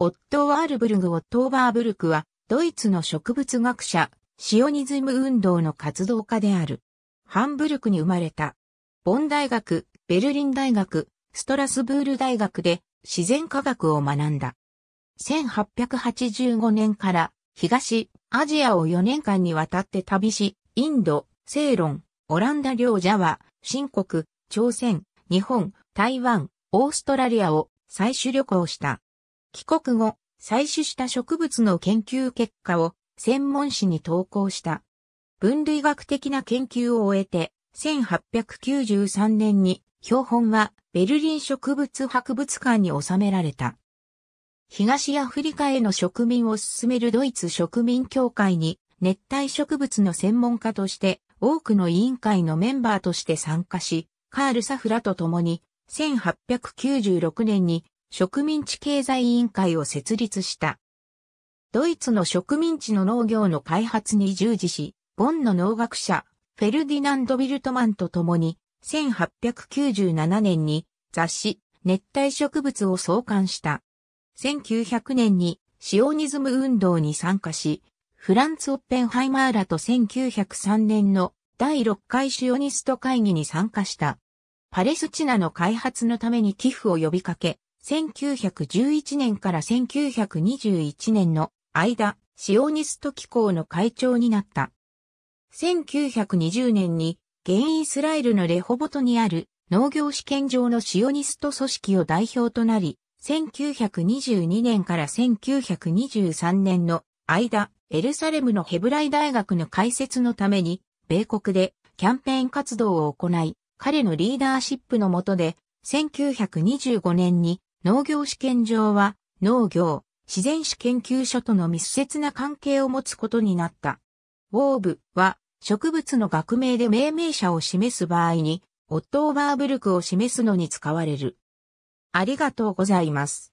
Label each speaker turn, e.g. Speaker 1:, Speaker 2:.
Speaker 1: オットー・ワールブルグ・オットー・バーブルクは、ドイツの植物学者、シオニズム運動の活動家である。ハンブルクに生まれた。ボン大学、ベルリン大学、ストラスブール大学で自然科学を学んだ。1885年から東アジアを4年間にわたって旅し、インド、セイロン、オランダ領ジャワ、新国、朝鮮、日本、台湾、オーストラリアを採取旅行した。帰国後、採取した植物の研究結果を専門誌に投稿した。分類学的な研究を終えて、1893年に標本はベルリン植物博物館に収められた。東アフリカへの植民を進めるドイツ植民協会に熱帯植物の専門家として多くの委員会のメンバーとして参加し、カール・サフラと共に1896年に植民地経済委員会を設立した。ドイツの植民地の農業の開発に従事し、ボンの農学者、フェルディナンド・ビルトマンと共に、1897年に雑誌、熱帯植物を創刊した。1900年にシオニズム運動に参加し、フランツ・オッペンハイマーラと1903年の第6回シオニスト会議に参加した。パレスチナの開発のために寄付を呼びかけ、1911年から1921年の間、シオニスト機構の会長になった。1920年に、現イスラエルのレホボトにある農業試験場のシオニスト組織を代表となり、1922年から1923年の間、エルサレムのヘブライ大学の開設のために、米国でキャンペーン活動を行い、彼のリーダーシップの下で、1925年に農業試験場は農業、自然史研究所との密接な関係を持つことになった。ウォーブは植物の学名で命名者を示す場合に、オットーバーブルクを示すのに使われる。ありがとうございます。